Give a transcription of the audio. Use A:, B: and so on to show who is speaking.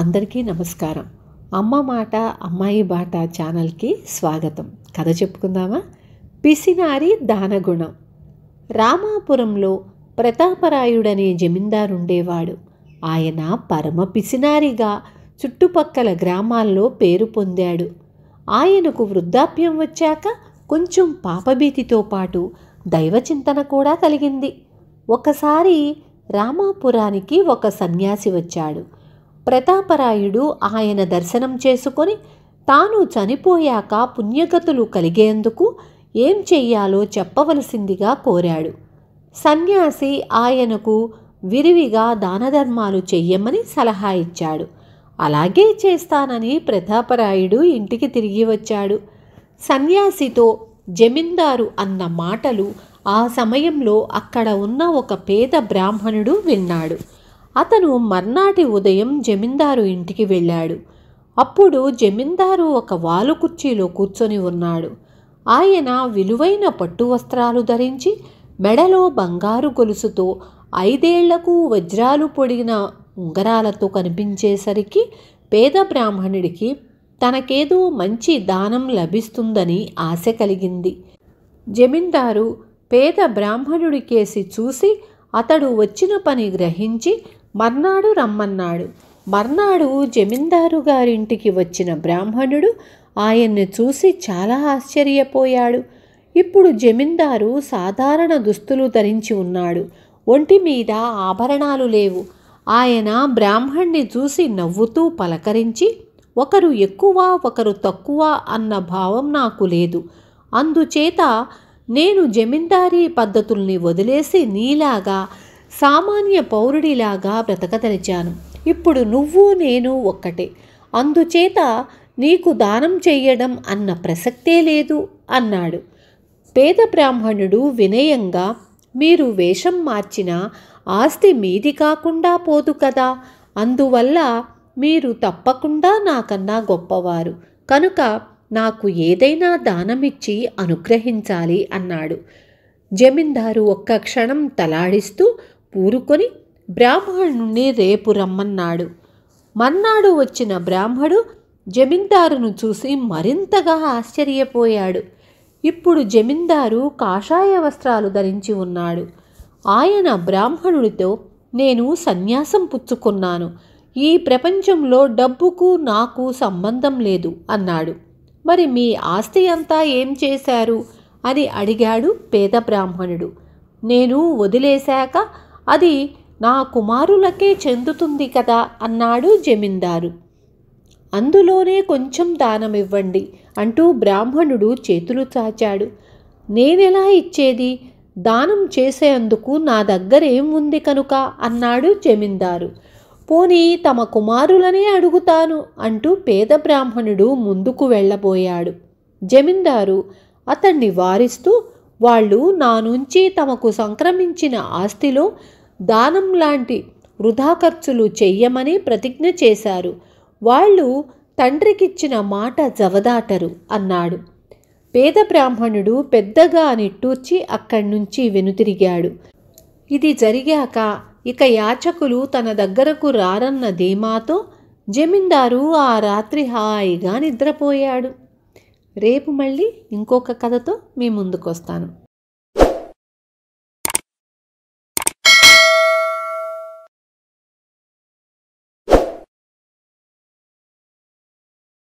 A: అందరికీ నమస్కారం అమ్మ మాట అమ్మాయి బాట ఛానల్కి స్వాగతం కథ చెప్పుకుందామా పిసినారి దానగుణం రామాపురంలో ప్రతాపరాయుడనే జమీందారుండేవాడు ఆయన పరమ పిసినారిగా చుట్టుపక్కల గ్రామాల్లో పేరు పొందాడు ఆయనకు వృద్ధాప్యం వచ్చాక కొంచెం పాపభీతితో పాటు దైవచింతన కూడా కలిగింది ఒకసారి రామాపురానికి ఒక సన్యాసి వచ్చాడు ప్రతాపరాయుడు ఆయన దర్శనం చేసుకొని తాను చనిపోయాక పుణ్యగతులు కలిగేందుకు ఏం చెయ్యాలో చెప్పవలసిందిగా కోరాడు సన్యాసి ఆయనకు విరివిగా దానధర్మాలు చెయ్యమని సలహా ఇచ్చాడు అలాగే చేస్తానని ప్రతాపరాయుడు ఇంటికి తిరిగి వచ్చాడు సన్యాసితో జమీందారు అన్న మాటలు ఆ సమయంలో అక్కడ ఉన్న ఒక పేద బ్రాహ్మణుడు విన్నాడు అతను మర్నాటి ఉదయం జమీందారు ఇంటికి వెళ్ళాడు అప్పుడు జమీందారు ఒక వాలు కుర్చీలో కూర్చొని ఉన్నాడు ఆయన విలువైన పట్టు వస్త్రాలు ధరించి మెడలో బంగారు గొలుసుతో ఐదేళ్లకు వజ్రాలు పొడిగిన ఉంగరాలతో కనిపించేసరికి పేద బ్రాహ్మణుడికి తనకేదో మంచి దానం లభిస్తుందని ఆశ కలిగింది జమీందారు పేద బ్రాహ్మణుడికేసి చూసి అతడు వచ్చిన పని గ్రహించి మర్నాడు రమ్మన్నాడు మర్నాడు జమీందారు గారింటికి వచ్చిన బ్రాహ్మణుడు ఆయన్ని చూసి చాలా ఆశ్చర్యపోయాడు ఇప్పుడు జమీందారు సాధారణ దుస్తులు ధరించి ఉన్నాడు ఒంటి మీద ఆభరణాలు లేవు ఆయన బ్రాహ్మణ్ణి చూసి నవ్వుతూ పలకరించి ఒకరు ఎక్కువ ఒకరు తక్కువ అన్న భావం నాకు లేదు అందుచేత నేను జమీందారీ పద్ధతుల్ని వదిలేసి నీలాగా సామాన్య పౌరుడిలాగా బ్రతకదలిచాను ఇప్పుడు నువ్వు నేను ఒక్కటే అందుచేత నీకు దానం చేయడం అన్న ప్రసక్తే లేదు అన్నాడు పేద బ్రాహ్మణుడు వినయంగా మీరు వేషం మార్చిన ఆస్తి మీది కాకుండా పోదు కదా అందువల్ల మీరు తప్పకుండా నాకన్నా గొప్పవారు కనుక నాకు ఏదైనా దానమిచ్చి అనుగ్రహించాలి అన్నాడు జమీందారు ఒక్క క్షణం తలాడిస్తూ ఊరుకొని బ్రాహ్మణుణ్ణి రేపు రమ్మన్నాడు మన్నాడు వచ్చిన బ్రాహ్మడు జమీందారును చూసి మరింతగా ఆశ్చర్యపోయాడు ఇప్పుడు జమీందారు కాషాయ వస్త్రాలు ధరించి ఉన్నాడు ఆయన బ్రాహ్మణుడితో నేను సన్యాసం పుచ్చుకున్నాను ఈ ప్రపంచంలో డబ్బుకు నాకు సంబంధం లేదు అన్నాడు మరి మీ ఆస్తి అంతా ఏం చేశారు అని అడిగాడు పేద బ్రాహ్మణుడు నేను వదిలేశాక అది నా కుమారులకే చెందుతుంది కదా అన్నాడు జమీందారు అందులోనే కొంచెం దానమివ్వండి అంటూ బ్రాహ్మణుడు చేతులు చాచాడు నేనెలా ఇచ్చేది దానం చేసేందుకు నా దగ్గర ఏముంది కనుక అన్నాడు జమీందారు పోనీ తమ కుమారులనే అడుగుతాను అంటూ పేద బ్రాహ్మణుడు ముందుకు వెళ్ళబోయాడు జమీందారు అతన్ని వారిస్తూ వాళ్ళు నా నుంచి తమకు సంక్రమించిన ఆస్తిలో దానం లాంటి వృధా ఖర్చులు చెయ్యమని ప్రతిజ్ఞ చేశారు వాళ్ళు తండ్రికిచ్చిన మాట జవదాటరు అన్నాడు పేద బ్రాహ్మణుడు పెద్దగా నిట్టూర్చి అక్కడి నుంచి వెనుతిరిగాడు ఇది జరిగాక ఇక యాచకులు తన దగ్గరకు రారన్న ధీమాతో జమీందారు ఆ రాత్రి హాయిగా నిద్రపోయాడు రేపు మళ్ళీ ఇంకొక కథతో మీ ముందుకొస్తాను